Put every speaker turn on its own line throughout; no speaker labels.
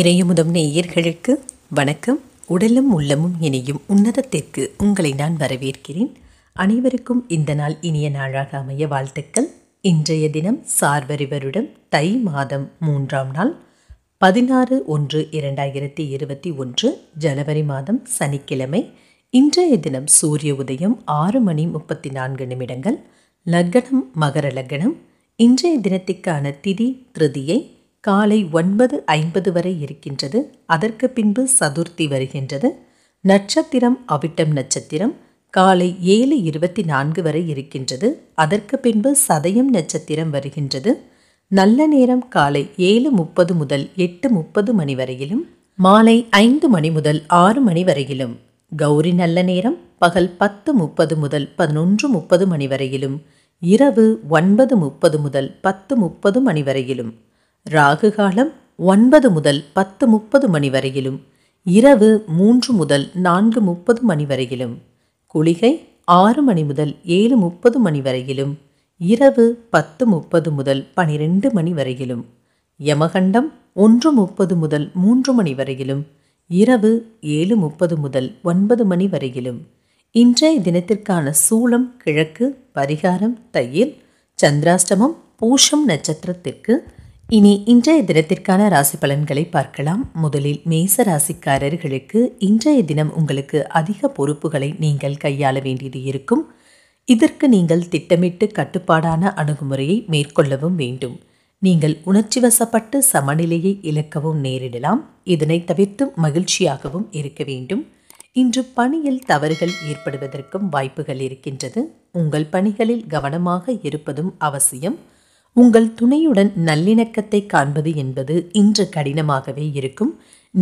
இறையமுதம் நேயர்களுக்கு வணக்கம் உடலும் உள்ளமும் இணையும் உன்னதத்திற்கு உங்களை நான் வரவேற்கிறேன் அனைவருக்கும் இந்த நாள் இனிய நாளாக அமைய வாழ்த்துக்கள் இன்றைய தினம் சார்வரிவருடம் தை மாதம் மூன்றாம் நாள் பதினாறு ஒன்று இரண்டாயிரத்தி இருபத்தி ஒன்று ஜனவரி மாதம் சனிக்கிழமை இன்றைய தினம் சூரிய உதயம் ஆறு மணி முப்பத்தி நான்கு நிமிடங்கள் லக்னம் மகர லக்னம் இன்றைய தினத்திற்கான திதி திருதியை காலை ஒன்பது ஐம்பது வரை இருக்கின்றது அதற்கு பின்பு சதுர்த்தி வருகின்றது நட்சத்திரம் அவிட்டம் நட்சத்திரம் காலை ஏழு இருபத்தி நான்கு வரை இருக்கின்றது அதற்கு பின்பு சதயம் நட்சத்திரம் வருகின்றது நல்ல நேரம் காலை ஏழு முப்பது முதல் எட்டு முப்பது மணி வரையிலும் மாலை ஐந்து மணி முதல் ஆறு மணி வரையிலும் கௌரி நல்ல நேரம் பகல் பத்து முப்பது முதல் பதினொன்று முப்பது மணி வரையிலும் இரவு ஒன்பது முப்பது முதல் பத்து முப்பது மணி வரையிலும் ராகு காலம் ஒன்பது முதல் பத்து முப்பது மணி வரையிலும் இரவு மூன்று முதல் நான்கு முப்பது மணி வரையிலும் குளிகை ஆறு மணி முதல் ஏழு முப்பது மணி வரையிலும் இரவு பத்து முப்பது முதல் பனிரெண்டு மணி வரையிலும் யமகண்டம் ஒன்று முப்பது முதல் மூன்று மணி வரையிலும் இரவு ஏழு முப்பது முதல் ஒன்பது மணி வரையிலும் இன்றைய தினத்திற்கான சூளம் கிழக்கு பரிகாரம் தையில் சந்திராஷ்டமம் பூஷம் நட்சத்திரத்திற்கு இனி இன்றைய தினத்திற்கான ராசி பலன்களை பார்க்கலாம் முதலில் மேச ராசிக்காரர்களுக்கு இன்றைய தினம் உங்களுக்கு அதிக பொறுப்புகளை நீங்கள் கையாள வேண்டியது இருக்கும் இதற்கு நீங்கள் திட்டமிட்டு கட்டுப்பாடான அணுகுமுறையை மேற்கொள்ளவும் வேண்டும் நீங்கள் உணர்ச்சி வசப்பட்டு சமநிலையை இழக்கவும் நேரிடலாம் இதனை தவிர்த்து மகிழ்ச்சியாகவும் இருக்க வேண்டும் இன்று பணியில் தவறுகள் ஏற்படுவதற்கும் வாய்ப்புகள் இருக்கின்றது உங்கள் பணிகளில் கவனமாக இருப்பதும் அவசியம் உங்கள் துணையுடன் நல்லிணக்கத்தை காண்பது என்பது இன்று கடினமாகவே இருக்கும்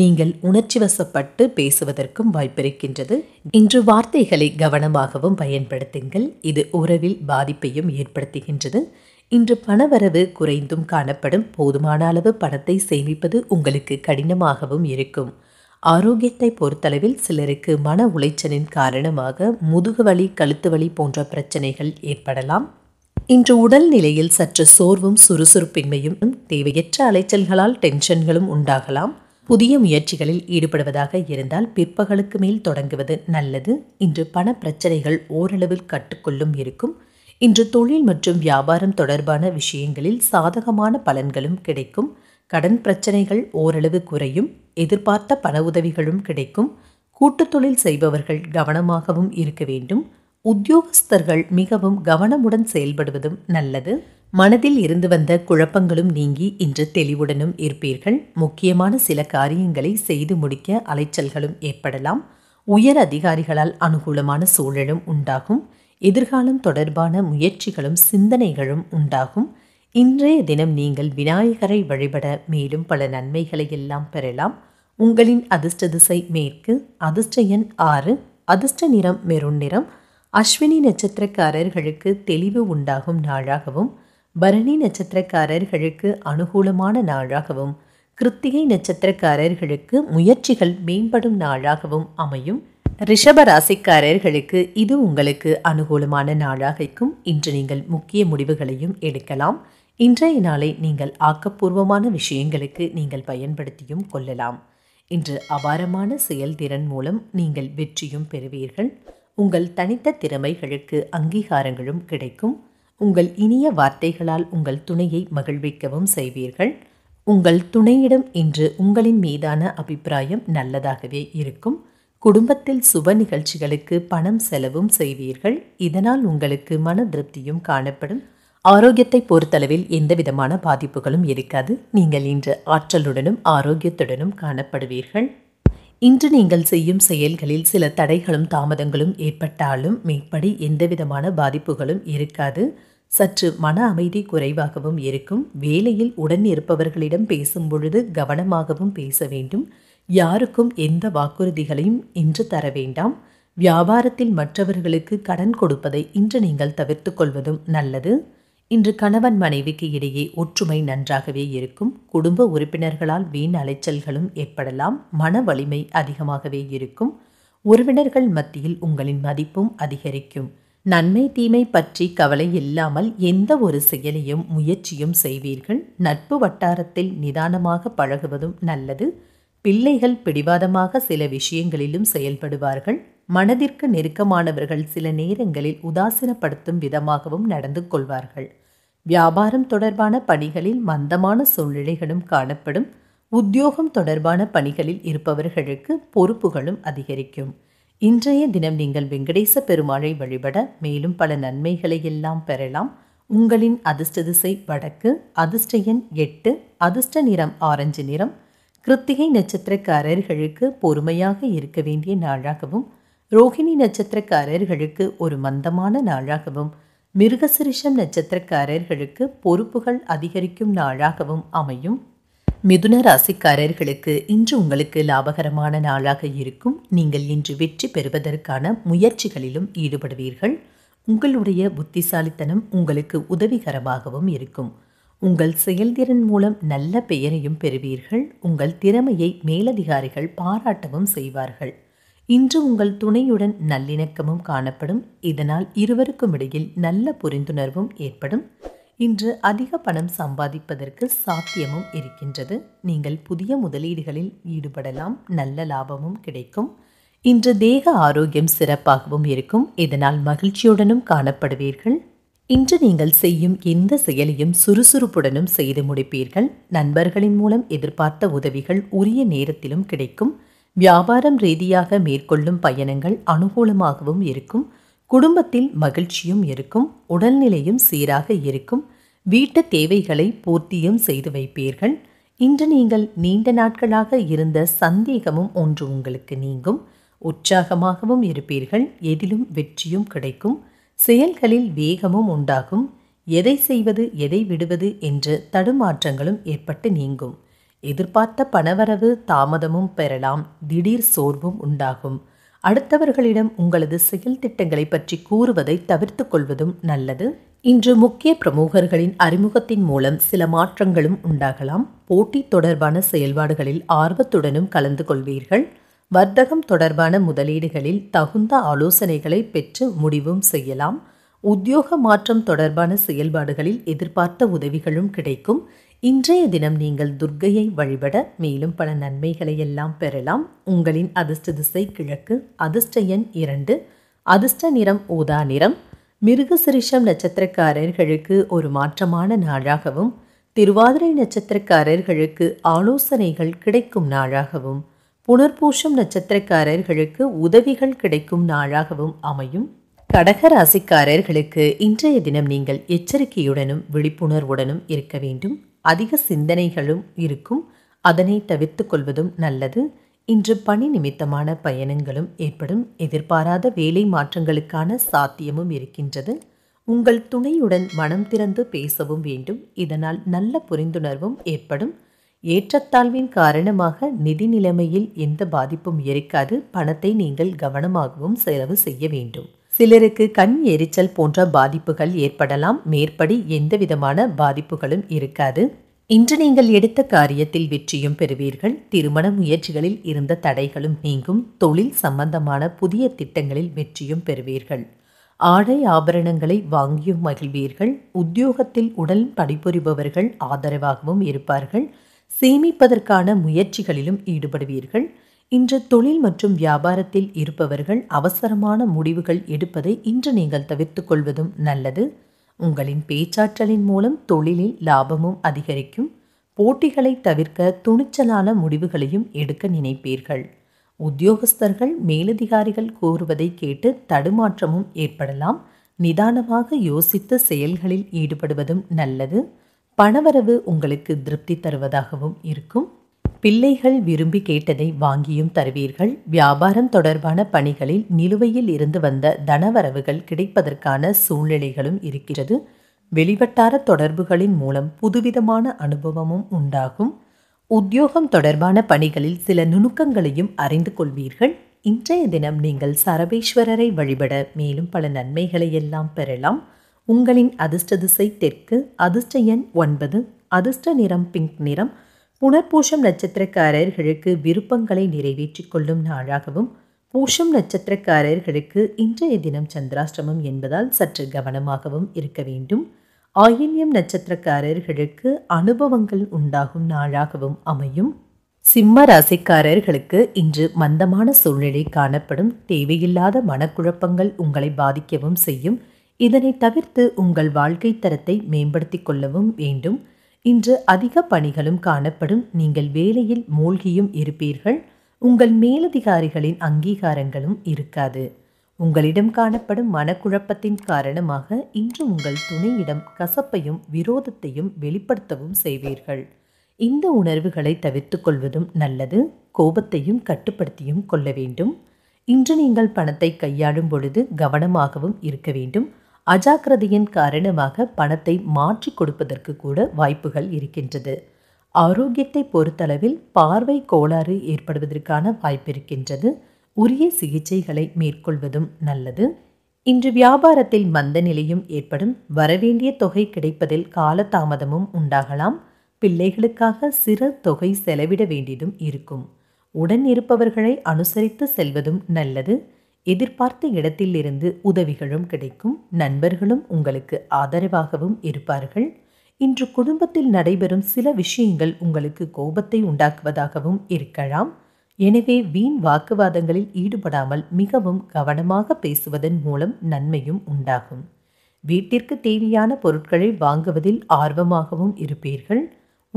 நீங்கள் உணர்ச்சி வசப்பட்டு பேசுவதற்கும் வாய்ப்பிருக்கின்றது இன்று வார்த்தைகளை கவனமாகவும் பயன்படுத்துங்கள் இது உறவில் பாதிப்பையும் ஏற்படுத்துகின்றது இன்று பணவரவு குறைந்தும் காணப்படும் போதுமான அளவு பணத்தை சேமிப்பது உங்களுக்கு கடினமாகவும் இருக்கும் ஆரோக்கியத்தை பொறுத்தளவில் சிலருக்கு மன உளைச்சலின் காரணமாக முதுகு வலி கழுத்து வலி போன்ற பிரச்சனைகள் ஏற்படலாம் இன்று உடல்நிலையில் சற்று சோர்வும் சுறுசுறுப்பின்மையும் தேவையற்ற அலைச்சல்களால் டென்ஷன்களும் உண்டாகலாம் புதிய முயற்சிகளில் ஈடுபடுவதாக இருந்தால் பிற்பகலுக்கு மேல் தொடங்குவது நல்லது இன்று பண பிரச்சனைகள் ஓரளவில் கட்டுக்குள்ளும் இருக்கும் இன்று தொழில் மற்றும் வியாபாரம் தொடர்பான விஷயங்களில் சாதகமான பலன்களும் கிடைக்கும் கடன் பிரச்சனைகள் ஓரளவு குறையும் எதிர்பார்த்த பண உதவிகளும் கிடைக்கும் கூட்டுத்தொழில் செய்பவர்கள் கவனமாகவும் இருக்க வேண்டும் உத்தியோகஸ்தர்கள் மிகவும் கவனமுடன் செயல்படுவதும் நல்லது மனதில் இருந்து வந்த குழப்பங்களும் நீங்கி இன்று தெளிவுடனும் இருப்பீர்கள் முக்கியமான சில காரியங்களை செய்து முடிக்க அலைச்சல்களும் ஏற்படலாம் உயர் அதிகாரிகளால் அனுகூலமான சூழலும் உண்டாகும் எதிர்காலம் தொடர்பான முயற்சிகளும் சிந்தனைகளும் உண்டாகும் இன்றைய தினம் நீங்கள் விநாயகரை வழிபட மேலும் பல நன்மைகளை எல்லாம் பெறலாம் உங்களின் அதிர்ஷ்ட திசை மேற்கு அதிர்ஷ்ட எண் ஆறு அதிர்ஷ்ட நிறம் மெருண் நிறம் அஸ்வினி நட்சத்திரக்காரர்களுக்கு தெளிவு உண்டாகும் நாளாகவும் பரணி நட்சத்திரக்காரர்களுக்கு அனுகூலமான நாளாகவும் கிருத்திகை நட்சத்திரக்காரர்களுக்கு முயற்சிகள் மேம்படும் நாளாகவும் அமையும் ரிஷபராசிக்காரர்களுக்கு ராசிக்காரர்களுக்கு இது உங்களுக்கு அனுகூலமான நாளாகைக்கும் இன்று நீங்கள் முக்கிய முடிவுகளையும் எடுக்கலாம் இன்றைய நாளை நீங்கள் ஆக்கப்பூர்வமான விஷயங்களுக்கு நீங்கள் பயன்படுத்தியும் கொள்ளலாம் இன்று அபாரமான செயல்திறன் மூலம் நீங்கள் வெற்றியும் பெறுவீர்கள் உங்கள் தனித்த திறமைகளுக்கு அங்கீகாரங்களும் கிடைக்கும் உங்கள் இனிய வார்த்தைகளால் உங்கள் துணையை மகிழ்விக்கவும் செய்வீர்கள் உங்கள் துணையிடம் இன்று உங்களின் மீதான அபிப்பிராயம் நல்லதாகவே இருக்கும் குடும்பத்தில் சுப நிகழ்ச்சிகளுக்கு பணம் செலவும் செய்வீர்கள் இதனால் உங்களுக்கு மன திருப்தியும் காணப்படும் ஆரோக்கியத்தை பொறுத்தளவில் எந்த விதமான பாதிப்புகளும் இருக்காது நீங்கள் இன்று ஆற்றலுடனும் ஆரோக்கியத்துடனும் காணப்படுவீர்கள் இன்று நீங்கள் செய்யும் செயல்களில் சில தடைகளும் தாமதங்களும் ஏற்பட்டாலும் மேற்படி எந்தவிதமான பாதிப்புகளும் இருக்காது சற்று மன அமைதி குறைவாகவும் இருக்கும் வேலையில் உடன் இருப்பவர்களிடம் பேசும் பொழுது கவனமாகவும் பேச வேண்டும் யாருக்கும் எந்த வாக்குறுதிகளையும் இன்று தர வேண்டாம் வியாபாரத்தில் மற்றவர்களுக்கு கடன் கொடுப்பதை இன்று நீங்கள் தவிர்த்து கொள்வதும் நல்லது இன்று கணவன் மனைவிக்கு இடையே ஒற்றுமை நன்றாகவே இருக்கும் குடும்ப உறுப்பினர்களால் வீண் அலைச்சல்களும் ஏற்படலாம் மன வலிமை அதிகமாகவே இருக்கும் உறவினர்கள் மத்தியில் உங்களின் மதிப்பும் அதிகரிக்கும் நன்மை தீமை பற்றி கவலை இல்லாமல் எந்த ஒரு செயலையும் முயற்சியும் செய்வீர்கள் நட்பு வட்டாரத்தில் நிதானமாக பழகுவதும் நல்லது பிள்ளைகள் பிடிவாதமாக சில விஷயங்களிலும் செயல்படுவார்கள் மனதிற்கு நெருக்கமானவர்கள் சில நேரங்களில் உதாசீனப்படுத்தும் விதமாகவும் நடந்து கொள்வார்கள் வியாபாரம் தொடர்பான பணிகளில் மந்தமான சூழ்நிலைகளும் காணப்படும் உத்தியோகம் தொடர்பான பணிகளில் இருப்பவர்களுக்கு பொறுப்புகளும் அதிகரிக்கும் இன்றைய தினம் நீங்கள் வெங்கடேச பெருமாளை வழிபட மேலும் பல நன்மைகளை எல்லாம் பெறலாம் உங்களின் அதிர்ஷ்ட திசை வடக்கு அதிர்ஷ்ட எண் எட்டு அதிர்ஷ்ட நிறம் ஆரஞ்சு நிறம் கிருத்திகை நட்சத்திரக்காரர்களுக்கு பொறுமையாக இருக்க வேண்டிய நாளாகவும் ரோஹிணி நட்சத்திரக்காரர்களுக்கு ஒரு மந்தமான நாளாகவும் மிருகசிரிஷம் நட்சத்திரக்காரர்களுக்கு பொறுப்புகள் அதிகரிக்கும் நாளாகவும் அமையும் மிதுன ராசிக்காரர்களுக்கு இன்று உங்களுக்கு லாபகரமான நாளாக இருக்கும் நீங்கள் இன்று வெற்றி பெறுவதற்கான முயற்சிகளிலும் ஈடுபடுவீர்கள் உங்களுடைய புத்திசாலித்தனம் உங்களுக்கு உதவிகரமாகவும் இருக்கும் உங்கள் செயல்திறன் மூலம் நல்ல பெயரையும் பெறுவீர்கள் உங்கள் திறமையை மேலதிகாரிகள் பாராட்டவும் செய்வார்கள் இன்று உங்கள் துணையுடன் நல்லிணக்கமும் காணப்படும் இதனால் இருவருக்கும் இடையில் நல்ல புரிந்துணர்வும் ஏற்படும் இன்று அதிக பணம் சம்பாதிப்பதற்கு சாத்தியமும் இருக்கின்றது நீங்கள் புதிய முதலீடுகளில் ஈடுபடலாம் நல்ல லாபமும் கிடைக்கும் இன்று தேக ஆரோக்கியம் சிறப்பாகவும் இருக்கும் இதனால் மகிழ்ச்சியுடனும் காணப்படுவீர்கள் இன்று நீங்கள் செய்யும் எந்த செயலையும் சுறுசுறுப்புடனும் செய்து முடிப்பீர்கள் நண்பர்களின் மூலம் எதிர்பார்த்த உதவிகள் உரிய நேரத்திலும் கிடைக்கும் வியாபாரம் ரீதியாக மேற்கொள்ளும் பயணங்கள் அனுகூலமாகவும் இருக்கும் குடும்பத்தில் மகிழ்ச்சியும் இருக்கும் உடல்நிலையும் சீராக இருக்கும் வீட்டு தேவைகளை பூர்த்தியும் செய்து வைப்பீர்கள் இன்று நீங்கள் நீண்ட நாட்களாக இருந்த சந்தேகமும் ஒன்று உங்களுக்கு நீங்கும் உற்சாகமாகவும் இருப்பீர்கள் எதிலும் வெற்றியும் கிடைக்கும் செயல்களில் வேகமும் உண்டாகும் எதை செய்வது எதை விடுவது என்று தடுமாற்றங்களும் ஏற்பட்டு நீங்கும் எதிர்பார்த்த பணவரவு தாமதமும் பெறலாம் திடீர் சோர்வும் உண்டாகும் அடுத்தவர்களிடம் உங்களது செயல் திட்டங்களை பற்றி கூறுவதை தவிர்த்து கொள்வதும் நல்லது இன்று முக்கிய பிரமுகர்களின் அறிமுகத்தின் மூலம் சில மாற்றங்களும் உண்டாகலாம் போட்டி தொடர்பான செயல்பாடுகளில் ஆர்வத்துடனும் கலந்து கொள்வீர்கள் வர்த்தகம் தொடர்பான முதலீடுகளில் தகுந்த ஆலோசனைகளை பெற்று முடிவும் செய்யலாம் உத்தியோக மாற்றம் தொடர்பான செயல்பாடுகளில் எதிர்பார்த்த உதவிகளும் கிடைக்கும் இன்றைய தினம் நீங்கள் துர்க்கையை வழிபட மேலும் பல நன்மைகளை எல்லாம் பெறலாம் உங்களின் அதிர்ஷ்ட திசை கிழக்கு அதிர்ஷ்ட எண் இரண்டு அதிர்ஷ்ட நிறம் ஊதா நிறம் மிருகசிரிஷம் நட்சத்திரக்காரர்களுக்கு ஒரு மாற்றமான நாளாகவும் திருவாதிரை நட்சத்திரக்காரர்களுக்கு ஆலோசனைகள் கிடைக்கும் நாளாகவும் புனர்பூஷம் நட்சத்திரக்காரர்களுக்கு உதவிகள் கிடைக்கும் நாளாகவும் அமையும் கடகராசிக்காரர்களுக்கு இன்றைய தினம் நீங்கள் எச்சரிக்கையுடனும் விழிப்புணர்வுடனும் இருக்க வேண்டும் அதிக சிந்தனைகளும் இருக்கும் அதனை தவிர்த்து கொள்வதும் நல்லது இன்று பணி நிமித்தமான பயணங்களும் ஏற்படும் எதிர்பாராத வேலை மாற்றங்களுக்கான சாத்தியமும் இருக்கின்றது உங்கள் துணையுடன் மனம் திறந்து பேசவும் வேண்டும் இதனால் நல்ல புரிந்துணர்வும் ஏற்படும் ஏற்றத்தாழ்வின் காரணமாக நிதி நிலைமையில் எந்த பாதிப்பும் இருக்காது பணத்தை நீங்கள் கவனமாகவும் செலவு செய்ய வேண்டும் சிலருக்கு கண் எரிச்சல் போன்ற பாதிப்புகள் ஏற்படலாம் மேற்படி எந்தவிதமான பாதிப்புகளும் இருக்காது இன்று நீங்கள் எடுத்த காரியத்தில் வெற்றியும் பெறுவீர்கள் திருமண முயற்சிகளில் இருந்த தடைகளும் நீங்கும் தொழில் சம்பந்தமான புதிய திட்டங்களில் வெற்றியும் பெறுவீர்கள் ஆடை ஆபரணங்களை வாங்கியும் மகிழ்வீர்கள் உத்தியோகத்தில் உடல் படிபுரிபவர்கள் ஆதரவாகவும் இருப்பார்கள் சேமிப்பதற்கான முயற்சிகளிலும் ஈடுபடுவீர்கள் இன்று தொழில் மற்றும் வியாபாரத்தில் இருப்பவர்கள் அவசரமான முடிவுகள் எடுப்பதை இன்று நீங்கள் தவிர்த்து கொள்வதும் நல்லது உங்களின் பேச்சாற்றலின் மூலம் தொழிலில் லாபமும் அதிகரிக்கும் போட்டிகளை தவிர்க்க துணிச்சலான முடிவுகளையும் எடுக்க நினைப்பீர்கள் உத்தியோகஸ்தர்கள் மேலதிகாரிகள் கூறுவதை கேட்டு தடுமாற்றமும் ஏற்படலாம் நிதானமாக யோசித்து செயல்களில் ஈடுபடுவதும் நல்லது பணவரவு உங்களுக்கு திருப்தி தருவதாகவும் இருக்கும் பிள்ளைகள் விரும்பி கேட்டதை வாங்கியும் தருவீர்கள் வியாபாரம் தொடர்பான பணிகளில் நிலுவையில் இருந்து வந்த தனவரவுகள் கிடைப்பதற்கான சூழ்நிலைகளும் இருக்கிறது வெளிவட்டார தொடர்புகளின் மூலம் புதுவிதமான அனுபவமும் உண்டாகும் உத்தியோகம் தொடர்பான பணிகளில் சில நுணுக்கங்களையும் அறிந்து கொள்வீர்கள் இன்றைய தினம் நீங்கள் சரபேஸ்வரரை வழிபட மேலும் பல நன்மைகளை எல்லாம் பெறலாம் உங்களின் அதிர்ஷ்ட திசை தெற்கு அதிர்ஷ்ட எண் ஒன்பது அதிர்ஷ்ட நிறம் பிங்க் நிறம் புனர்பூஷம் நட்சத்திரக்காரர்களுக்கு விருப்பங்களை நிறைவேற்றிக் கொள்ளும் நாளாகவும் பூஷம் நட்சத்திரக்காரர்களுக்கு இன்றைய தினம் சந்திராஷ்டமம் என்பதால் சற்று கவனமாகவும் இருக்க வேண்டும் ஆயில்யம் நட்சத்திரக்காரர்களுக்கு அனுபவங்கள் உண்டாகும் நாளாகவும் அமையும் சிம்ம ராசிக்காரர்களுக்கு இன்று மந்தமான சூழ்நிலை காணப்படும் தேவையில்லாத மனக்குழப்பங்கள் உங்களை பாதிக்கவும் செய்யும் இதனை தவிர்த்து உங்கள் வாழ்க்கை தரத்தை மேம்படுத்திக் கொள்ளவும் வேண்டும் இன்று அதிக பணிகளும் காணப்படும் நீங்கள் வேலையில் மூழ்கியும் இருப்பீர்கள் உங்கள் மேலதிகாரிகளின் அங்கீகாரங்களும் இருக்காது உங்களிடம் காணப்படும் மனக்குழப்பத்தின் காரணமாக இன்று உங்கள் துணையிடம் கசப்பையும் விரோதத்தையும் வெளிப்படுத்தவும் செய்வீர்கள் இந்த உணர்வுகளை தவிர்த்து கொள்வதும் நல்லது கோபத்தையும் கட்டுப்படுத்தியும் கொள்ள வேண்டும் இன்று நீங்கள் பணத்தை கையாளும் பொழுது கவனமாகவும் இருக்க வேண்டும் அஜாக்கிரதையின் காரணமாக பணத்தை மாற்றி கொடுப்பதற்கு கூட வாய்ப்புகள் இருக்கின்றது ஆரோக்கியத்தை பொறுத்தளவில் பார்வை கோளாறு ஏற்படுவதற்கான வாய்ப்பு இருக்கின்றது உரிய சிகிச்சைகளை மேற்கொள்வதும் நல்லது இன்று வியாபாரத்தில் மந்த நிலையும் ஏற்படும் வரவேண்டிய தொகை கிடைப்பதில் காலதாமதமும் உண்டாகலாம் பிள்ளைகளுக்காக சிறு தொகை செலவிட வேண்டியதும் இருக்கும் உடன் இருப்பவர்களை அனுசரித்து செல்வதும் நல்லது எதிர்பார்த்த இடத்திலிருந்து உதவிகளும் கிடைக்கும் நண்பர்களும் உங்களுக்கு ஆதரவாகவும் இருப்பார்கள் இன்று குடும்பத்தில் நடைபெறும் சில விஷயங்கள் உங்களுக்கு கோபத்தை உண்டாக்குவதாகவும் இருக்கலாம் எனவே வீண் வாக்குவாதங்களில் ஈடுபடாமல் மிகவும் கவனமாக பேசுவதன் மூலம் நன்மையும் உண்டாகும் வீட்டிற்கு தேவையான பொருட்களை வாங்குவதில் ஆர்வமாகவும் இருப்பீர்கள்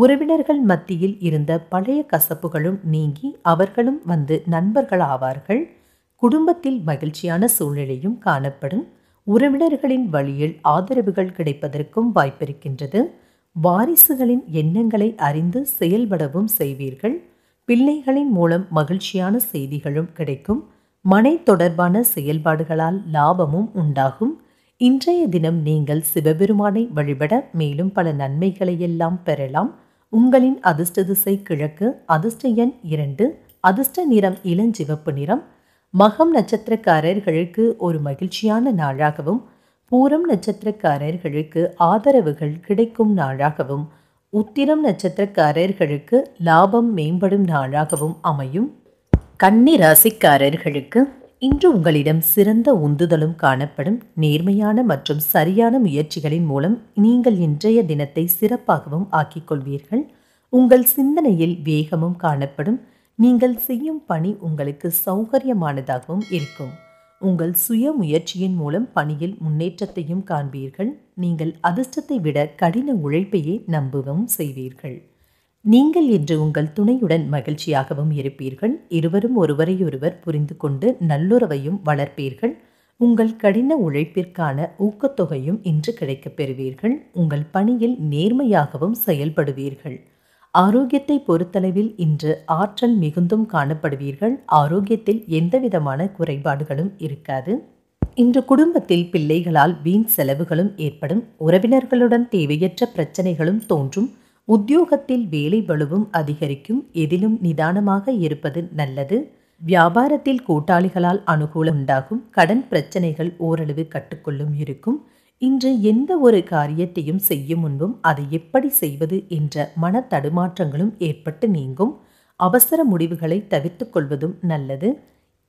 உறவினர்கள் மத்தியில் இருந்த பழைய கசப்புகளும் நீங்கி அவர்களும் வந்து நண்பர்களாவார்கள் குடும்பத்தில் மகிழ்ச்சியான சூழ்நிலையும் காணப்படும் உறவினர்களின் வழியில் ஆதரவுகள் கிடைப்பதற்கும் வாய்ப்பிருக்கின்றது வாரிசுகளின் எண்ணங்களை அறிந்து செயல்படவும் செய்வீர்கள் பிள்ளைகளின் மூலம் மகிழ்ச்சியான செய்திகளும் கிடைக்கும் மனை தொடர்பான செயல்பாடுகளால் லாபமும் உண்டாகும் இன்றைய தினம் நீங்கள் சிவபெருமானை வழிபட மேலும் பல நன்மைகளை பெறலாம் உங்களின் அதிர்ஷ்ட திசை கிழக்கு அதிர்ஷ்ட எண் இரண்டு அதிர்ஷ்ட நிறம் இளஞ்சிவப்பு நிறம் மகம் நட்சத்திரக்காரர்களுக்கு ஒரு மகிழ்ச்சியான நாளாகவும் பூரம் நட்சத்திரக்காரர்களுக்கு ஆதரவுகள் கிடைக்கும் நாளாகவும் உத்திரம் நட்சத்திரக்காரர்களுக்கு லாபம் மேம்படும் நாளாகவும் அமையும் கன்னி ராசிக்காரர்களுக்கு இன்று உங்களிடம் சிறந்த உந்துதலும் காணப்படும் நேர்மையான மற்றும் சரியான முயற்சிகளின் மூலம் நீங்கள் இன்றைய தினத்தை சிறப்பாகவும் ஆக்கிக் கொள்வீர்கள் உங்கள் சிந்தனையில் வேகமும் காணப்படும் நீங்கள் செய்யும் பணி உங்களுக்கு சௌகரியமானதாகவும் இருக்கும் உங்கள் சுய முயற்சியின் மூலம் பணியில் முன்னேற்றத்தையும் காண்பீர்கள் நீங்கள் அதிர்ஷ்டத்தை விட கடின உழைப்பையே நம்பவும் செய்வீர்கள் நீங்கள் இன்று உங்கள் துணையுடன் மகிழ்ச்சியாகவும் இருப்பீர்கள் இருவரும் ஒருவரையொருவர் புரிந்து கொண்டு நல்லுறவையும் வளர்ப்பீர்கள் உங்கள் கடின உழைப்பிற்கான ஊக்கத்தொகையும் இன்று கிடைக்கப் பெறுவீர்கள் உங்கள் பணியில் நேர்மையாகவும் செயல்படுவீர்கள் ஆரோக்கியத்தை பொறுத்தளவில் இன்று ஆற்றல் மிகுந்தும் காணப்படுவீர்கள் ஆரோக்கியத்தில் எந்தவிதமான குறைபாடுகளும் இருக்காது இன்று குடும்பத்தில் பிள்ளைகளால் வீண் செலவுகளும் ஏற்படும் உறவினர்களுடன் தேவையற்ற பிரச்சனைகளும் தோன்றும் உத்தியோகத்தில் வேலை வலுவும் அதிகரிக்கும் எதிலும் நிதானமாக இருப்பது நல்லது வியாபாரத்தில் கூட்டாளிகளால் அனுகூலம் உண்டாகும் கடன் பிரச்சனைகள் ஓரளவு கட்டுக்கொள்ளும் இருக்கும் இன்று எந்த ஒரு காரியத்தையும் செய்யும் முன்பும் அதை எப்படி செய்வது என்ற மன தடுமாற்றங்களும் ஏற்பட்டு நீங்கும் அவசர முடிவுகளை தவிர்த்து கொள்வதும் நல்லது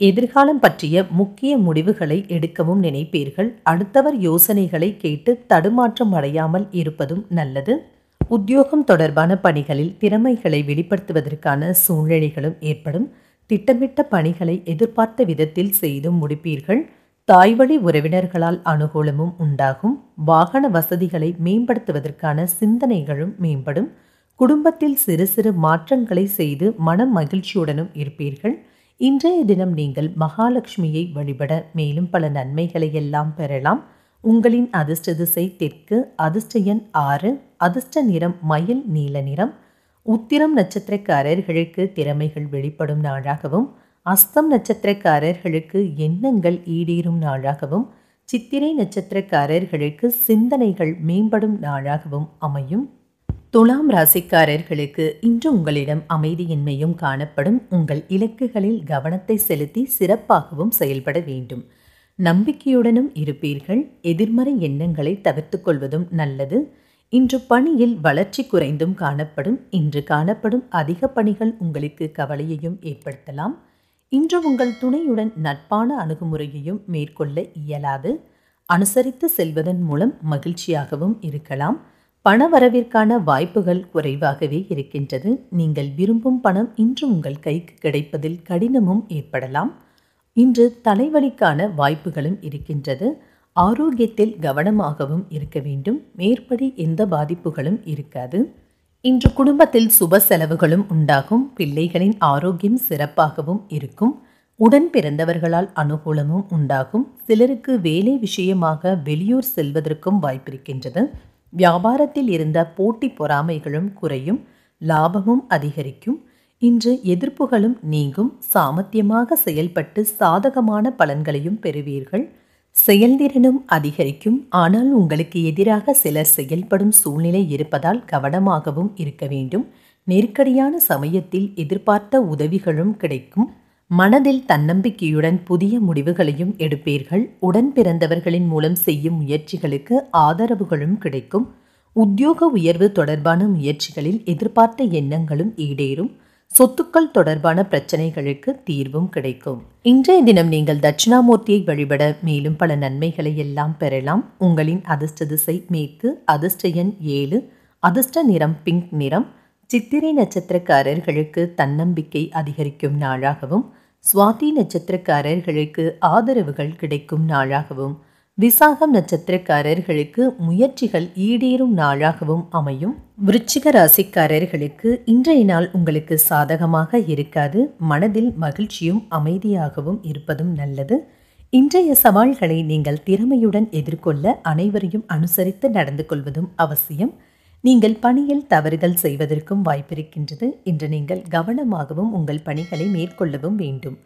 எதிர்காலம் பற்றிய முக்கிய முடிவுகளை எடுக்கவும் நினைப்பீர்கள் அடுத்தவர் யோசனைகளை கேட்டு தடுமாற்றம் அடையாமல் இருப்பதும் நல்லது உத்தியோகம் தொடர்பான பணிகளில் திறமைகளை வெளிப்படுத்துவதற்கான சூழ்நிலைகளும் ஏற்படும் திட்டமிட்ட பணிகளை எதிர்பார்த்த விதத்தில் செய்தும் முடிப்பீர்கள் தாய்வழி உறவினர்களால் அனுகூலமும் உண்டாகும் வாகன வசதிகளை மேம்படுத்துவதற்கான சிந்தனைகளும் மேம்படும் குடும்பத்தில் சிறு சிறு மாற்றங்களை செய்து மன மகிழ்ச்சியுடனும் இருப்பீர்கள் இன்றைய தினம் நீங்கள் மகாலட்சுமியை வழிபட மேலும் பல நன்மைகளை எல்லாம் பெறலாம் உங்களின் அதிர்ஷ்ட திசை தெற்கு அதிர்ஷ்ட எண் ஆறு அதிர்ஷ்ட நிறம் மயில் நீல நிறம் உத்திரம் நட்சத்திரக்காரர்களுக்கு திறமைகள் வெளிப்படும் நாளாகவும் அஸ்தம் நட்சத்திரக்காரர்களுக்கு எண்ணங்கள் ஈடேறும் நாளாகவும் சித்திரை நட்சத்திரக்காரர்களுக்கு சிந்தனைகள் மேம்படும் நாளாகவும் அமையும் துலாம் ராசிக்காரர்களுக்கு இன்று உங்களிடம் அமைதியின்மையும் காணப்படும் உங்கள் இலக்குகளில் கவனத்தை செலுத்தி சிறப்பாகவும் செயல்பட வேண்டும் நம்பிக்கையுடனும் இருப்பீர்கள் எதிர்மறை எண்ணங்களை தவிர்த்து கொள்வதும் நல்லது இன்று பணியில் வளர்ச்சி குறைந்தும் காணப்படும் இன்று காணப்படும் அதிக பணிகள் உங்களுக்கு கவலையையும் ஏற்படுத்தலாம் இன்று உங்கள் துணையுடன் நட்பான அணுகுமுறையையும் மேற்கொள்ள இயலாது அனுசரித்து செல்வதன் மூலம் மகிழ்ச்சியாகவும் இருக்கலாம் பண வரவிற்கான வாய்ப்புகள் குறைவாகவே இருக்கின்றது நீங்கள் விரும்பும் பணம் இன்று உங்கள் கைக்கு கிடைப்பதில் கடினமும் ஏற்படலாம் இன்று தலைவலிக்கான வாய்ப்புகளும் இருக்கின்றது ஆரோக்கியத்தில் கவனமாகவும் இருக்க வேண்டும் மேற்படி எந்த பாதிப்புகளும் இருக்காது இன்று குடும்பத்தில் சுப செலவுகளும் உண்டாகும் பிள்ளைகளின் ஆரோக்கியம் சிறப்பாகவும் இருக்கும் உடன் பிறந்தவர்களால் அனுகூலமும் உண்டாகும் சிலருக்கு வேலை விஷயமாக வெளியூர் செல்வதற்கும் வாய்ப்பிருக்கின்றது வியாபாரத்தில் இருந்த போட்டி பொறாமைகளும் குறையும் லாபமும் அதிகரிக்கும் இன்று எதிர்ப்புகளும் நீங்கும் சாமர்த்தியமாக செயல்பட்டு சாதகமான பலன்களையும் பெறுவீர்கள் செயல்திறனும் அதிகரிக்கும் ஆனால் உங்களுக்கு எதிராக சிலர் செயல்படும் சூழ்நிலை இருப்பதால் கவனமாகவும் இருக்க வேண்டும் நெருக்கடியான சமயத்தில் எதிர்பார்த்த உதவிகளும் கிடைக்கும் மனதில் தன்னம்பிக்கையுடன் புதிய முடிவுகளையும் எடுப்பீர்கள் உடன் பிறந்தவர்களின் மூலம் செய்யும் முயற்சிகளுக்கு ஆதரவுகளும் கிடைக்கும் உத்தியோக உயர்வு தொடர்பான முயற்சிகளில் எதிர்பார்த்த எண்ணங்களும் ஈடேறும் சொத்துக்கள் தொடர்பான பிரச்சனைகளுக்கு தீர்வும் கிடைக்கும் இன்றைய தினம் நீங்கள் தட்சிணாமூர்த்தியை வழிபட மேலும் பல நன்மைகளை எல்லாம் பெறலாம் உங்களின் அதிர்ஷ்ட திசை மேற்கு அதிர்ஷ்ட எண் ஏழு அதிர்ஷ்ட நிறம் பிங்க் நிறம் சித்திரை நட்சத்திரக்காரர்களுக்கு தன்னம்பிக்கை அதிகரிக்கும் நாளாகவும் சுவாதி நட்சத்திரக்காரர்களுக்கு ஆதரவுகள் கிடைக்கும் நாளாகவும் விசாகம் நட்சத்திரக்காரர்களுக்கு முயற்சிகள் ஈடேறும் நாளாகவும் அமையும் விருச்சிக ராசிக்காரர்களுக்கு இன்றைய நாள் உங்களுக்கு சாதகமாக இருக்காது மனதில் மகிழ்ச்சியும் அமைதியாகவும் இருப்பதும் நல்லது இன்றைய சவால்களை நீங்கள் திறமையுடன் எதிர்கொள்ள அனைவரையும் அனுசரித்து நடந்து கொள்வதும் அவசியம் நீங்கள் பணியில் தவறுதல் செய்வதற்கும் வாய்ப்பிருக்கின்றது இன்று நீங்கள் கவனமாகவும் உங்கள் பணிகளை மேற்கொள்ளவும் வேண்டும்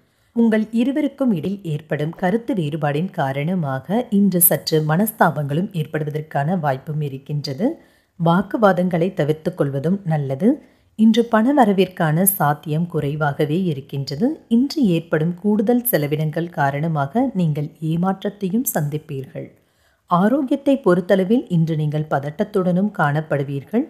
உங்கள் இருவருக்கும் இடையில் ஏற்படும் கருத்து வேறுபாடின் காரணமாக இன்று சற்று மனஸ்தாபங்களும் ஏற்படுவதற்கான வாய்ப்பும் இருக்கின்றது வாக்குவாதங்களை தவிர்த்து கொள்வதும் நல்லது இன்று பண வரவிற்கான சாத்தியம் குறைவாகவே இருக்கின்றது இன்று ஏற்படும் கூடுதல் செலவினங்கள் காரணமாக நீங்கள் ஏமாற்றத்தையும் சந்திப்பீர்கள் ஆரோக்கியத்தை பொறுத்தளவில் இன்று நீங்கள் பதட்டத்துடனும் காணப்படுவீர்கள்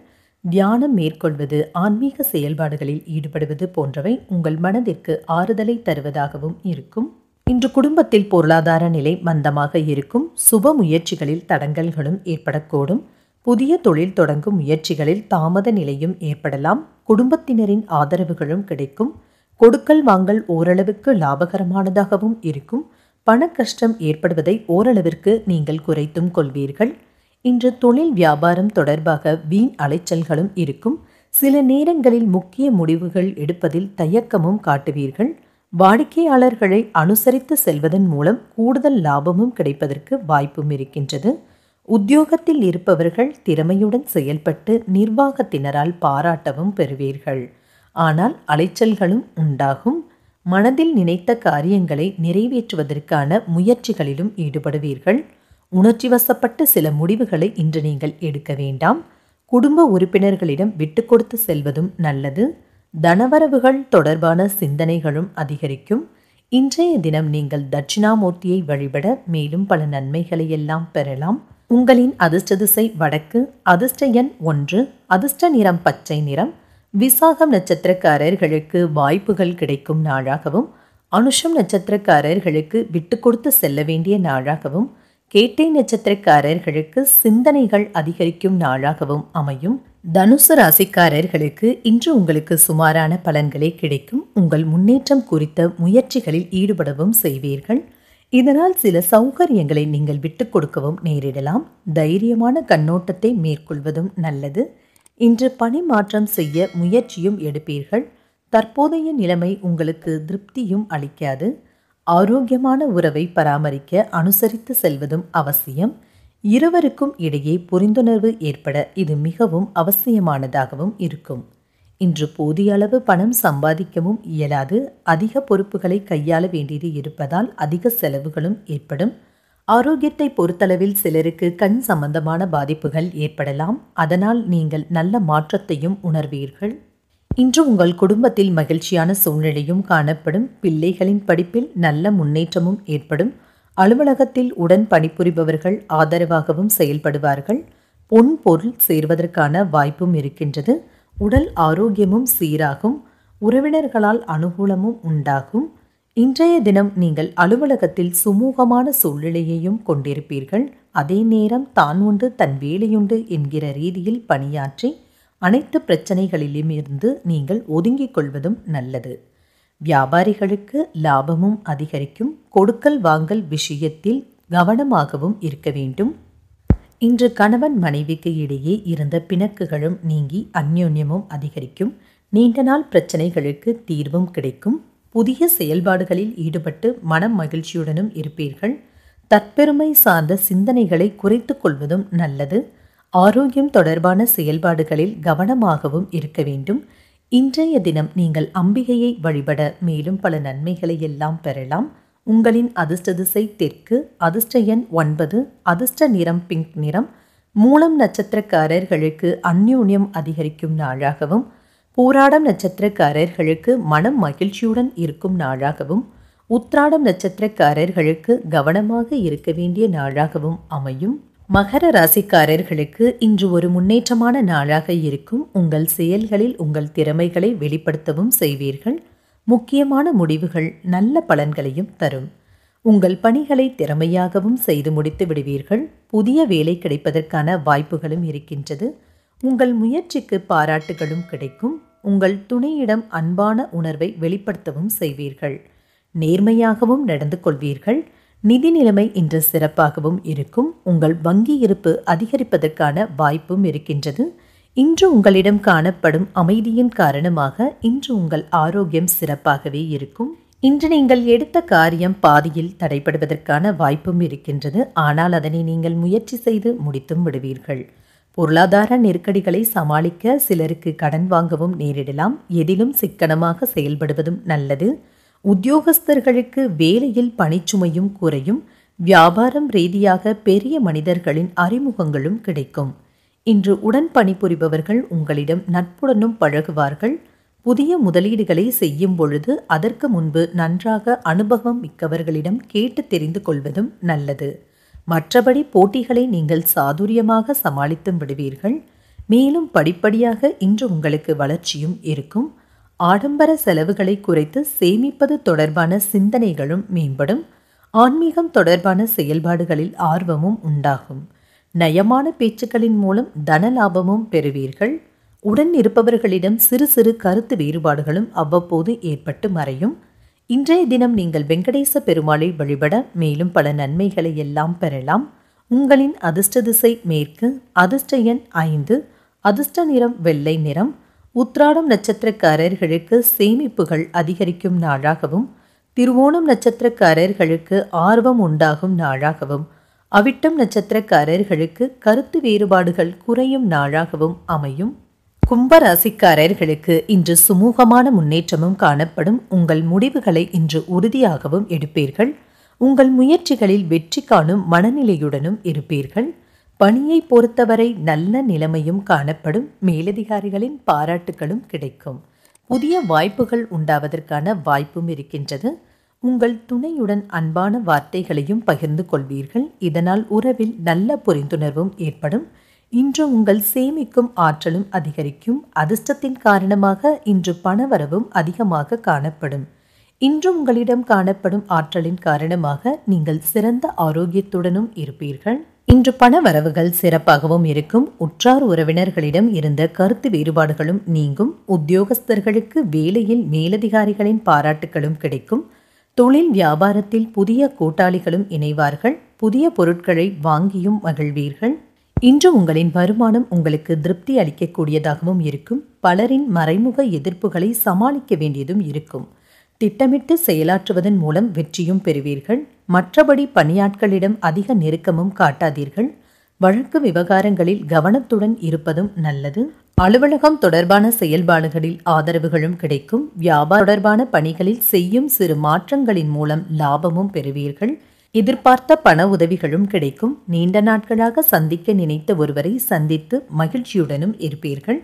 தியானம் மேற்கொள்வது ஆன்மீக செயல்பாடுகளில் ஈடுபடுவது போன்றவை உங்கள் மனதிற்கு ஆறுதலை தருவதாகவும் இருக்கும் இன்று குடும்பத்தில் பொருளாதார நிலை மந்தமாக இருக்கும் சுப முயற்சிகளில் தடங்கல்களும் ஏற்படக்கூடும் புதிய தொழில் தொடங்கும் முயற்சிகளில் தாமத நிலையும் ஏற்படலாம் குடும்பத்தினரின் ஆதரவுகளும் கிடைக்கும் கொடுக்கல் வாங்கல் ஓரளவுக்கு லாபகரமானதாகவும் இருக்கும் பண கஷ்டம் ஏற்படுவதை ஓரளவிற்கு நீங்கள் குறைத்தும் கொள்வீர்கள் இன்று தொழில் வியாபாரம் தொடர்பாக வீண் அலைச்சல்களும் இருக்கும் சில நேரங்களில் முக்கிய முடிவுகள் எடுப்பதில் தயக்கமும் காட்டுவீர்கள் வாடிக்கையாளர்களை அனுசரித்து செல்வதன் மூலம் கூடுதல் லாபமும் கிடைப்பதற்கு வாய்ப்பும் இருக்கின்றது உத்தியோகத்தில் இருப்பவர்கள் திறமையுடன் செயல்பட்டு நிர்வாகத்தினரால் பாராட்டவும் பெறுவீர்கள் ஆனால் அலைச்சல்களும் உண்டாகும் மனதில் நினைத்த காரியங்களை நிறைவேற்றுவதற்கான முயற்சிகளிலும் ஈடுபடுவீர்கள் உணர்ச்சி வசப்பட்ட சில முடிவுகளை இன்று நீங்கள் எடுக்க வேண்டாம் குடும்ப உறுப்பினர்களிடம் விட்டு கொடுத்து செல்வதும் நல்லது தனவரவுகள் தொடர்பான சிந்தனைகளும் அதிகரிக்கும் இன்றைய தினம் நீங்கள் தட்சிணாமூர்த்தியை வழிபட மேலும் பல நன்மைகளை எல்லாம் பெறலாம் உங்களின் அதிர்ஷ்ட திசை வடக்கு அதிர்ஷ்ட எண் ஒன்று அதிர்ஷ்ட நிறம் பச்சை நிறம் விசாகம் நட்சத்திரக்காரர்களுக்கு வாய்ப்புகள் கிடைக்கும் நாளாகவும் அனுஷம் நட்சத்திரக்காரர்களுக்கு விட்டு கொடுத்து செல்ல வேண்டிய நாளாகவும் கேட்டை நட்சத்திரக்காரர்களுக்கு சிந்தனைகள் அதிகரிக்கும் நாளாகவும் அமையும் தனுசு ராசிக்காரர்களுக்கு இன்று உங்களுக்கு சுமாரான பலன்களே கிடைக்கும் உங்கள் முன்னேற்றம் குறித்த முயற்சிகளில் ஈடுபடவும் செய்வீர்கள் இதனால் சில சௌகரியங்களை நீங்கள் விட்டுக் கொடுக்கவும் நேரிடலாம் தைரியமான கண்ணோட்டத்தை மேற்கொள்வதும் நல்லது இன்று பணி மாற்றம் செய்ய முயற்சியும் எடுப்பீர்கள் தற்போதைய நிலைமை உங்களுக்கு திருப்தியும் அளிக்காது ஆரோக்கியமான உறவை பராமரிக்க அனுசரித்து செல்வதும் அவசியம் இருவருக்கும் இடையே புரிந்துணர்வு ஏற்பட இது மிகவும் அவசியமானதாகவும் இருக்கும் இன்று போதிய அளவு பணம் சம்பாதிக்கவும் இயலாது அதிக பொறுப்புகளை கையாள வேண்டியது இருப்பதால் அதிக செலவுகளும் ஏற்படும் ஆரோக்கியத்தை பொறுத்தளவில் சிலருக்கு கண் சம்பந்தமான பாதிப்புகள் ஏற்படலாம் அதனால் நீங்கள் நல்ல மாற்றத்தையும் உணர்வீர்கள் இன்று உங்கள் குடும்பத்தில் மகிழ்ச்சியான சூழ்நிலையும் காணப்படும் பிள்ளைகளின் படிப்பில் நல்ல முன்னேற்றமும் ஏற்படும் அலுவலகத்தில் உடன் பணிபுரிபவர்கள் ஆதரவாகவும் செயல்படுவார்கள் பொன் பொருள் சேர்வதற்கான வாய்ப்பும் இருக்கின்றது உடல் ஆரோக்கியமும் சீராகும் உறவினர்களால் அனுகூலமும் உண்டாகும் இன்றைய தினம் நீங்கள் அலுவலகத்தில் சுமூகமான சூழ்நிலையையும் கொண்டிருப்பீர்கள் அதே நேரம் தான் உண்டு தன் வேலையுண்டு என்கிற ரீதியில் பணியாற்றி அனைத்து பிரச்சனைகளிலும் இருந்து நீங்கள் ஒதுங்கிக் கொள்வதும் நல்லது வியாபாரிகளுக்கு லாபமும் அதிகரிக்கும் கொடுக்கல் வாங்கல் விஷயத்தில் கவனமாகவும் இருக்க வேண்டும் இன்று கணவன் மனைவிக்கு இடையே இருந்த பிணக்குகளும் நீங்கி அந்யோன்யமும் அதிகரிக்கும் நீண்ட நாள் பிரச்சனைகளுக்கு தீர்வும் கிடைக்கும் புதிய செயல்பாடுகளில் ஈடுபட்டு மனம் மகிழ்ச்சியுடனும் இருப்பீர்கள் தற்பெருமை சார்ந்த சிந்தனைகளை குறைத்து கொள்வதும் நல்லது ஆரோக்கியம் தொடர்பான செயல்பாடுகளில் கவனமாகவும் இருக்க வேண்டும் இன்றைய தினம் நீங்கள் அம்பிகையை வழிபட மேலும் பல நன்மைகளை எல்லாம் பெறலாம் உங்களின் அதிர்ஷ்ட திசை தெற்கு அதிர்ஷ்ட எண் ஒன்பது அதிர்ஷ்ட நிறம் பிங்க் நிறம் மூலம் நட்சத்திரக்காரர்களுக்கு அந்யூன்யம் அதிகரிக்கும் நாளாகவும் பூராடம் நட்சத்திரக்காரர்களுக்கு மனம் மகிழ்ச்சியுடன் இருக்கும் நாளாகவும் உத்ராடம் நட்சத்திரக்காரர்களுக்கு கவனமாக இருக்க வேண்டிய நாளாகவும் அமையும் மகர ராசிக்காரர்களுக்கு இன்று ஒரு முன்னேற்றமான நாளாக இருக்கும் உங்கள் செயல்களில் உங்கள் திறமைகளை வெளிப்படுத்தவும் செய்வீர்கள் முக்கியமான முடிவுகள் நல்ல பலன்களையும் தரும் உங்கள் பணிகளை திறமையாகவும் செய்து முடித்து விடுவீர்கள் புதிய வேலை கிடைப்பதற்கான வாய்ப்புகளும் இருக்கின்றது உங்கள் முயற்சிக்கு பாராட்டுகளும் கிடைக்கும் உங்கள் துணையிடம் அன்பான உணர்வை வெளிப்படுத்தவும் செய்வீர்கள் நேர்மையாகவும் நடந்து கொள்வீர்கள் நிதி நிலைமை இன்று சிறப்பாகவும் இருக்கும் உங்கள் வங்கி இருப்பு அதிகரிப்பதற்கான வாய்ப்பும் இருக்கின்றது இன்று உங்களிடம் காணப்படும் அமைதியின் காரணமாக இன்று உங்கள் ஆரோக்கியம் சிறப்பாகவே இருக்கும் இன்று நீங்கள் எடுத்த காரியம் பாதியில் தடைபடுவதற்கான வாய்ப்பும் இருக்கின்றது ஆனால் அதனை நீங்கள் முயற்சி செய்து முடித்தும் விடுவீர்கள் பொருளாதார நெருக்கடிகளை சமாளிக்க சிலருக்கு கடன் வாங்கவும் நேரிடலாம் எதிலும் சிக்கனமாக செயல்படுவதும் நல்லது உத்தியோகஸ்தர்களுக்கு வேலையில் பணிச்சுமையும் குறையும் வியாபாரம் ரீதியாக பெரிய மனிதர்களின் அறிமுகங்களும் கிடைக்கும் இன்று உடன் பணிபுரிபவர்கள் உங்களிடம் நட்புடனும் பழகுவார்கள் புதிய முதலீடுகளை செய்யும் பொழுது அதற்கு முன்பு நன்றாக அனுபவம் மிக்கவர்களிடம் கேட்டு தெரிந்து கொள்வதும் நல்லது மற்றபடி போட்டிகளை நீங்கள் சாதுரியமாக சமாளித்தும் விடுவீர்கள் மேலும் படிப்படியாக இன்று உங்களுக்கு வளர்ச்சியும் இருக்கும் ஆடம்பர செலவுகளை குறைத்து சேமிப்பது தொடர்பான சிந்தனைகளும் மேம்படும் ஆன்மீகம் தொடர்பான செயல்பாடுகளில் ஆர்வமும் உண்டாகும் நயமான பேச்சுக்களின் மூலம் தன லாபமும் பெறுவீர்கள் உடன் இருப்பவர்களிடம் சிறு சிறு கருத்து வேறுபாடுகளும் அவ்வப்போது ஏற்பட்டு மறையும் இன்றைய தினம் நீங்கள் வெங்கடேச பெருமாளை வழிபட மேலும் பல நன்மைகளை எல்லாம் பெறலாம் உங்களின் அதிர்ஷ்ட திசை மேற்கு அதிர்ஷ்ட எண் ஐந்து அதிர்ஷ்ட நிறம் வெள்ளை நிறம் உத்ராடம் நட்சத்திரக்காரர்களுக்கு சேமிப்புகள் அதிகரிக்கும் நாளாகவும் திருவோணம் நட்சத்திரக்காரர்களுக்கு ஆர்வம் உண்டாகும் நாளாகவும் அவிட்டம் நட்சத்திரக்காரர்களுக்கு கருத்து வேறுபாடுகள் குறையும் நாளாகவும் அமையும் கும்பராசிக்காரர்களுக்கு இன்று சுமூகமான முன்னேற்றமும் காணப்படும் உங்கள் முடிவுகளை இன்று உறுதியாகவும் எடுப்பீர்கள் உங்கள் முயற்சிகளில் வெற்றி காணும் மனநிலையுடனும் இருப்பீர்கள் பணியை பொறுத்தவரை நல்ல நிலைமையும் காணப்படும் மேலதிகாரிகளின் பாராட்டுகளும் கிடைக்கும் புதிய வாய்ப்புகள் உண்டாவதற்கான வாய்ப்பும் இருக்கின்றது உங்கள் துணையுடன் அன்பான வார்த்தைகளையும் பகிர்ந்து கொள்வீர்கள் இதனால் உறவில் நல்ல புரிந்துணர்வும் ஏற்படும் இன்று உங்கள் சேமிக்கும் ஆற்றலும் அதிகரிக்கும் அதிர்ஷ்டத்தின் காரணமாக இன்று பணவரவும் அதிகமாக காணப்படும் இன்று உங்களிடம் காணப்படும் ஆற்றலின் காரணமாக நீங்கள் சிறந்த ஆரோக்கியத்துடனும் இருப்பீர்கள் இன்று பண வரவுகள் சிறப்பாகவும் இருக்கும் உற்றார் உறவினர்களிடம் இருந்த கருத்து வேறுபாடுகளும் நீங்கும் உத்தியோகஸ்தர்களுக்கு வேலையில் மேலதிகாரிகளின் பாராட்டுகளும் கிடைக்கும் தொழில் வியாபாரத்தில் புதிய கூட்டாளிகளும் இணைவார்கள் புதிய பொருட்களை வாங்கியும் மகிழ்வீர்கள் இன்று உங்களின் வருமானம் உங்களுக்கு திருப்தி அளிக்கக்கூடியதாகவும் இருக்கும் பலரின் மறைமுக எதிர்ப்புகளை சமாளிக்க வேண்டியதும் இருக்கும் திட்டமிட்டு செயலாற்றுவதன் மூலம் வெற்றியும் பெறுவீர்கள் மற்றபடி பணியாட்களிடம் அதிக நெருக்கமும் காட்டாதீர்கள் வழக்கு விவகாரங்களில் கவனத்துடன் இருப்பதும் நல்லது அலுவலகம் தொடர்பான செயல்பாடுகளில் ஆதரவுகளும் கிடைக்கும் வியாபார தொடர்பான பணிகளில் செய்யும் சிறு மாற்றங்களின் மூலம் லாபமும் பெறுவீர்கள் எதிர்பார்த்த பண உதவிகளும் கிடைக்கும் நீண்ட நாட்களாக சந்திக்க நினைத்த ஒருவரை சந்தித்து மகிழ்ச்சியுடனும் இருப்பீர்கள்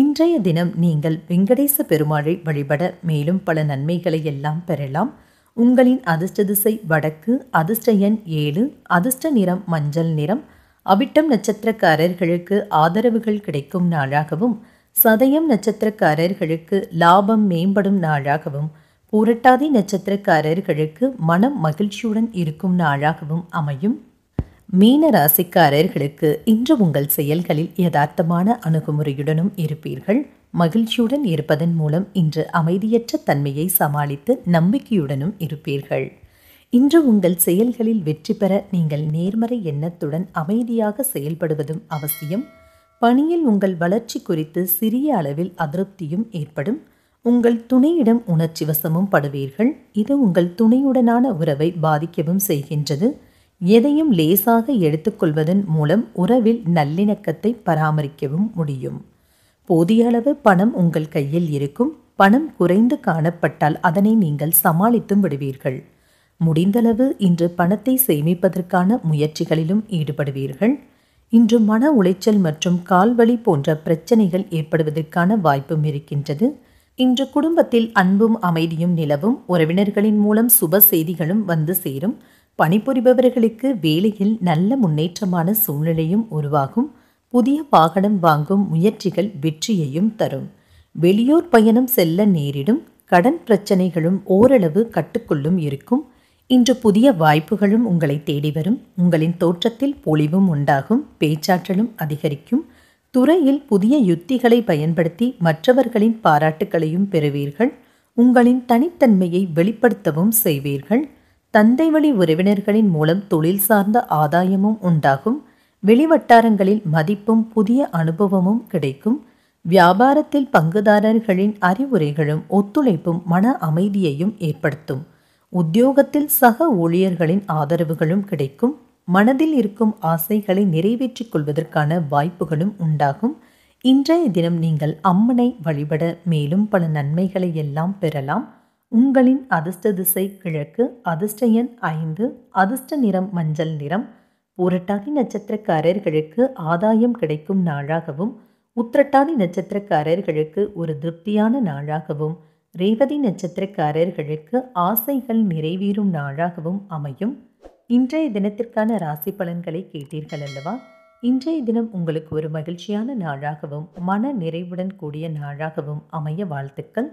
இன்றைய தினம் நீங்கள் வெங்கடேச பெருமாளை வழிபட மேலும் பல நன்மைகளை எல்லாம் பெறலாம் உங்களின் அதிர்ஷ்ட திசை வடக்கு அதிர்ஷ்ட எண் ஏழு அதிர்ஷ்ட நிறம் மஞ்சள் நிறம் அவிட்டம் நட்சத்திரக்காரர்களுக்கு ஆதரவுகள் கிடைக்கும் நாளாகவும் சதயம் நட்சத்திரக்காரர்களுக்கு லாபம் மேம்படும் நாளாகவும் பூரட்டாதி நட்சத்திரக்காரர்களுக்கு மனம் மகிழ்ச்சியுடன் இருக்கும் நாளாகவும் அமையும் மீன ராசிக்காரர்களுக்கு இன்று உங்கள் செயல்களில் யதார்த்தமான அணுகுமுறையுடனும் இருப்பீர்கள் மகிழ்ச்சியுடன் இருப்பதன் மூலம் இன்று அமைதியற்ற தன்மையை சமாளித்து நம்பிக்கையுடனும் இருப்பீர்கள் இன்று உங்கள் செயல்களில் வெற்றி பெற நீங்கள் நேர்மறை எண்ணத்துடன் அமைதியாக செயல்படுவதும் அவசியம் பணியில் உங்கள் வளர்ச்சி குறித்து சிறிய அளவில் அதிருப்தியும் ஏற்படும் உங்கள் துணையிடம் உணர்ச்சி வசமும் படுவீர்கள் இது உங்கள் துணையுடனான உறவை பாதிக்கவும் செய்கின்றது எதையும் லேசாக எடுத்துக்கொள்வதன் மூலம் உறவில் நல்லிணக்கத்தை பராமரிக்கவும் முடியும் போதிய அளவு பணம் உங்கள் கையில் இருக்கும் பணம் குறைந்து காணப்பட்டால் அதனை நீங்கள் சமாளித்தும் விடுவீர்கள் முடிந்தளவு இன்று பணத்தை சேமிப்பதற்கான முயற்சிகளிலும் ஈடுபடுவீர்கள் இன்று மன உளைச்சல் மற்றும் கால்வழி போன்ற பிரச்சனைகள் ஏற்படுவதற்கான வாய்ப்பும் இருக்கின்றது இன்று குடும்பத்தில் அன்பும் அமைதியும் நிலவும் உறவினர்களின் மூலம் சுப செய்திகளும் வந்து சேரும் பணிபுரிபவர்களுக்கு வேலையில் நல்ல முன்னேற்றமான சூழ்நிலையும் உருவாகும் புதிய வாகனம் வாங்கும் முயற்சிகள் வெற்றியையும் தரும் வெளியூர் பயணம் செல்ல நேரிடும் கடன் பிரச்சனைகளும் ஓரளவு கட்டுக்குள்ளும் இருக்கும் இன்று புதிய வாய்ப்புகளும் உங்களை தேடி வரும் உங்களின் தோற்றத்தில் பொலிவும் உண்டாகும் பேச்சாற்றலும் அதிகரிக்கும் துறையில் புதிய யுத்திகளை பயன்படுத்தி மற்றவர்களின் பாராட்டுகளையும் பெறுவீர்கள் உங்களின் தனித்தன்மையை வெளிப்படுத்தவும் செய்வீர்கள் தந்தை வழி உறவினர்களின் மூலம் தொழில் சார்ந்த ஆதாயமும் உண்டாகும் வெளிவட்டாரங்களில் மதிப்பும் புதிய அனுபவமும் கிடைக்கும் வியாபாரத்தில் பங்குதாரர்களின் அறிவுரைகளும் ஒத்துழைப்பும் மன அமைதியையும் ஏற்படுத்தும் உத்தியோகத்தில் சக ஊழியர்களின் ஆதரவுகளும் கிடைக்கும் மனதில் இருக்கும் ஆசைகளை நிறைவேற்றிக் கொள்வதற்கான வாய்ப்புகளும் உண்டாகும் இன்றைய தினம் நீங்கள் அம்மனை வழிபட மேலும் பல நன்மைகளை எல்லாம் பெறலாம் உங்களின் அதிர்ஷ்ட திசை கிழக்கு அதிர்ஷ்ட எண் ஐந்து அதிர்ஷ்ட நிறம் மஞ்சள் நிறம் புரட்டாதி நட்சத்திரக்காரர்களுக்கு ஆதாயம் கிடைக்கும் நாளாகவும் உத்திரட்டாதி நட்சத்திரக்காரர்களுக்கு ஒரு திருப்தியான நாளாகவும் ரேவதி நட்சத்திரக்காரர்களுக்கு ஆசைகள் நிறைவேறும் நாளாகவும் அமையும் இன்றைய தினத்திற்கான ராசி பலன்களை கேட்டீர்கள் அல்லவா இன்றைய தினம் உங்களுக்கு ஒரு மகிழ்ச்சியான நாளாகவும் மன நிறைவுடன் கூடிய நாளாகவும் அமைய வாழ்த்துக்கள்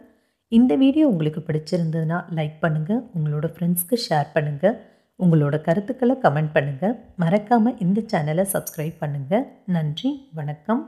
இந்த வீடியோ உங்களுக்கு பிடிச்சிருந்ததுன்னா லைக் பண்ணுங்கள் உங்களோட ஃப்ரெண்ட்ஸ்க்கு ஷேர் பண்ணுங்கள் உங்களோட கருத்துக்களை கமெண்ட் பண்ணுங்கள் மறக்காமல் இந்த சேனலை சப்ஸ்கிரைப் பண்ணுங்கள் நன்றி வணக்கம்